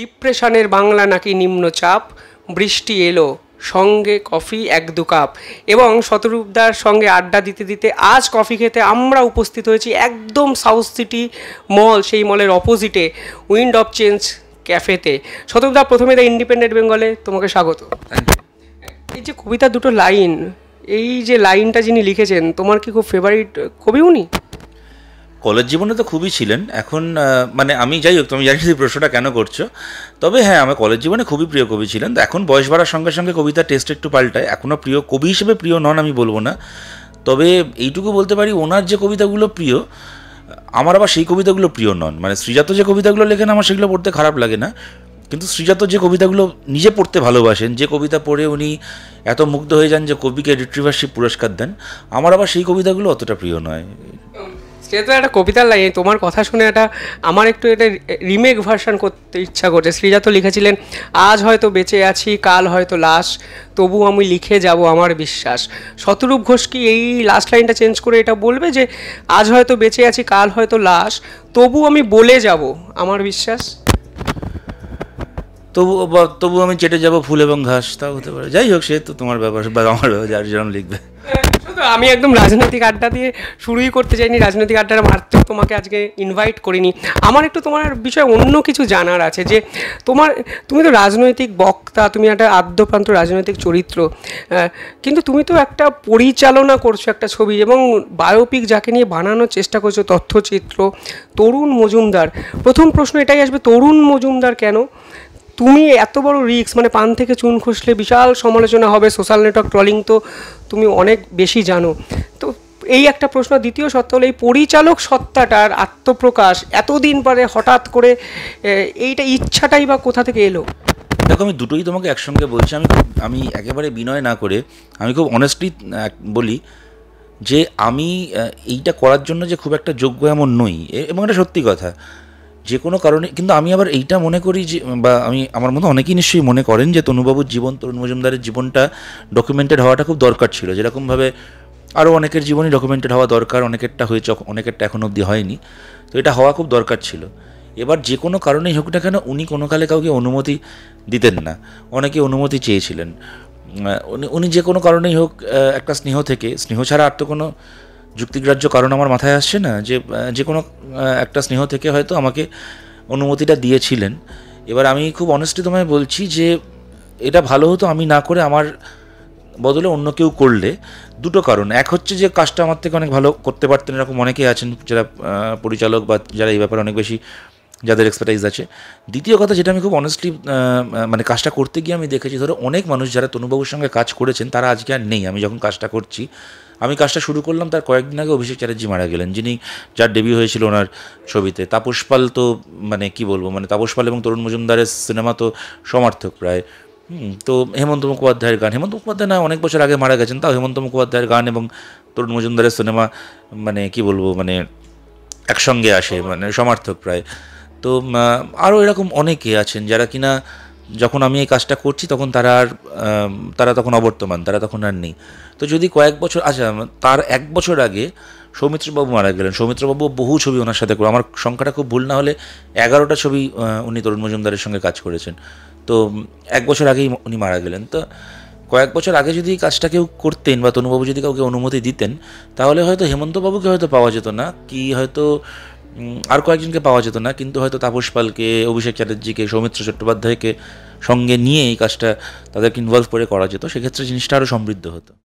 ডিপ্রেশনের বাংলা নাকি নিম্নচাপ বৃষ্টি এলো সঙ্গে কফি এক দু কাপ এবং শতরূপদার সঙ্গে আড্ডা দিতে দিতে আজ কফি খেতে আমরা উপস্থিত হয়েছি একদম সাউথ সিটি মল সেই মলের অপোজিটে উইন্ড অফ চেঞ্জ ক্যাফেতে শতরূপদার প্রথমে দা ইন্ডিপেন্ডেন্ট বেঙ্গলে তোমাকে স্বাগত এই যে কবিতা দুটো লাইন এই যে লাইনটা যিনি লিখেছেন তোমার কি খুব ফেভারিট কবি উনি কলেজ জীবনে তো খুবই ছিলেন এখন মানে আমি যাই হোক তুমি জানি প্রশ্নটা কেন করছো তবে হ্যাঁ আমার কলেজ জীবনে খুবই প্রিয় কবি ছিলেন তো এখন বয়স বাড়ার সঙ্গে সঙ্গে কবিতার টেস্ট একটু পাল্টায় এখনও প্রিয় কবি হিসেবে প্রিয় নন আমি বলবো না তবে এইটুকু বলতে পারি ওনার যে কবিতাগুলো প্রিয় আমার আবার সেই কবিতাগুলো প্রিয় নন মানে শ্রীজাত যে কবিতাগুলো লেখেন আমার সেগুলো পড়তে খারাপ লাগে না কিন্তু শ্রীজাত যে কবিতাগুলো নিজে পড়তে ভালোবাসেন যে কবিতা পড়ে উনি এত মুগ্ধ হয়ে যান যে কবিকে রিট্রিভারশিপ পুরস্কার দেন আমার আবার সেই কবিতাগুলো অতটা প্রিয় নয় সে তো একটা কবিতার লাইন তোমার কথা শুনে একটা আমার একটু এটা রিমেক ভার্সন করতে ইচ্ছা করছে শ্রীজা তো লিখেছিলেন আজ হয়তো বেঁচে আছি কাল হয়তো লাশ তবু আমি লিখে যাব আমার বিশ্বাস শতরূপ ঘোষ কি এই লাস্ট লাইনটা চেঞ্জ করে এটা বলবে যে আজ হয়তো বেঁচে আছি কাল হয়তো লাশ তবু আমি বলে যাব আমার বিশ্বাস তবু তবু আমি চেটে যাব ফুল এবং ঘাস তাও হতে পারে যাই হোক সে তো তোমার ব্যাপার বা আমার ব্যাপার যার যেরকম লিখবে আমি একদম রাজনৈতিক আড্ডা দিয়ে শুরুই করতে চাইনি রাজনৈতিক আড্ডার মারতেও তোমাকে আজকে ইনভাইট করিনি আমার একটু তোমার বিষয়ে অন্য কিছু জানার আছে যে তোমার তুমি তো রাজনৈতিক বক্তা তুমি একটা আদ্যপ্রান্ত রাজনৈতিক চরিত্র কিন্তু তুমি তো একটা পরিচালনা করছো একটা ছবি এবং বায়োপিক যাকে নিয়ে বানানোর চেষ্টা করছো তথ্যচিত্র তরুণ মজুমদার প্রথম প্রশ্ন এটাই আসবে তরুণ মজুমদার কেন তুমি এত বড় রিক্স মানে পান থেকে চুন খসলে বিশাল সমালোচনা হবে সোশ্যাল নেটওয়ার্ক ট্রলিং তো তুমি অনেক বেশি জানো তো এই একটা প্রশ্ন দ্বিতীয় সত্য হলো এই পরিচালক সত্তাটার আত্মপ্রকাশ এতদিন পরে হঠাৎ করে এইটা ইচ্ছাটাই বা কোথা থেকে এলো দেখো আমি দুটোই তোমাকে একসঙ্গে বলছি আমি আমি একেবারে বিনয় না করে আমি খুব অনেস্টলি বলি যে আমি এইটা করার জন্য যে খুব একটা যোগ্য এমন নই এবং এটা সত্যি কথা যে কোনো কারণে কিন্তু আমি আবার এইটা মনে করি যে বা আমি আমার মতো অনেকেই নিশ্চয়ই মনে করেন যে তনুবাবুর জীবন তরুণ মজুমদারের জীবনটা ডকুমেন্টেড হওয়াটা খুব দরকার ছিল যেরকমভাবে আরও অনেকের জীবনই ডকুমেন্টেড হওয়া দরকার অনেকেরটা হয়েছে অনেকেরটা এখন অবধি হয়নি তো এটা হওয়া খুব দরকার ছিল এবার যে কোনো কারণেই হোক না কেন উনি কোনো কালে কাউকে অনুমতি দিতেন না অনেকে অনুমতি চেয়েছিলেন উনি উনি যে কোনো কারণেই হোক একটা স্নেহ থেকে স্নেহ ছাড়া আর তো কোনো যুক্তিগ্রাহ্য কারণ আমার মাথায় আসছে না যে যে কোনো একটা স্নেহ থেকে হয়তো আমাকে অনুমতিটা দিয়েছিলেন এবার আমি খুব অনেস্টলি তোমায় বলছি যে এটা ভালো হতো আমি না করে আমার বদলে অন্য কেউ করলে দুটো কারণ এক হচ্ছে যে কাজটা আমার থেকে অনেক ভালো করতে পারতেন এরকম অনেকেই আছেন যারা পরিচালক বা যারা এই ব্যাপারে অনেক বেশি যাদের এক্সপার্টাইজ আছে দ্বিতীয় কথা যেটা আমি খুব অনেস্টলি মানে কাজটা করতে গিয়ে আমি দেখেছি ধরো অনেক মানুষ যারা তনুবাবুর সঙ্গে কাজ করেছেন তারা আজকে আর নেই আমি যখন কাজটা করছি আমি কাজটা শুরু করলাম তার কয়েকদিন আগে অভিষেক চ্যাটার্জি মারা গেলেন যিনি যার ডেবিউ হয়েছিল ওনার ছবিতে তাপস পাল তো মানে কি বলবো মানে তাপস পাল এবং তরুণ মজুমদারের সিনেমা তো সমার্থক প্রায় তো হেমন্ত মুখোপাধ্যায়ের গান হেমন্ত মুখোপাধ্যায় না অনেক বছর আগে মারা গেছেন তাও হেমন্ত মুখোপাধ্যায়ের গান এবং তরুণ মজুমদারের সিনেমা মানে কি বলবো মানে একসঙ্গে আসে মানে সমার্থক প্রায় তো আরও এরকম অনেকে আছেন যারা কিনা যখন আমি এই কাজটা করছি তখন তারা আর তারা তখন অবর্তমান তারা তখন আর নেই তো যদি কয়েক বছর আচ্ছা তার এক বছর আগে সৌমিত্রবাবু মারা গেলেন সৌমিত্রবাবু বহু ছবি ওনার সাথে করে আমার সংখ্যাটা খুব ভুল না হলে এগারোটা ছবি উনি তরুণ মজুমদারের সঙ্গে কাজ করেছেন তো এক বছর আগেই উনি মারা গেলেন তো কয়েক বছর আগে যদি কাজটা কেউ করতেন বা তনুবাবু যদি কাউকে অনুমতি দিতেন তাহলে হয়তো হেমন্তবাবুকে হয়তো পাওয়া যেত না কি হয়তো আর কয়েকজনকে পাওয়া যেত না কিন্তু হয়তো তাপস পালকে অভিষেক চ্যাটার্জিকে সৌমিত্র চট্টোপাধ্যায়কে সঙ্গে নিয়ে এই কাজটা তাদেরকে ইনভলভ করে করা যেত সেক্ষেত্রে জিনিসটা আরও সমৃদ্ধ হতো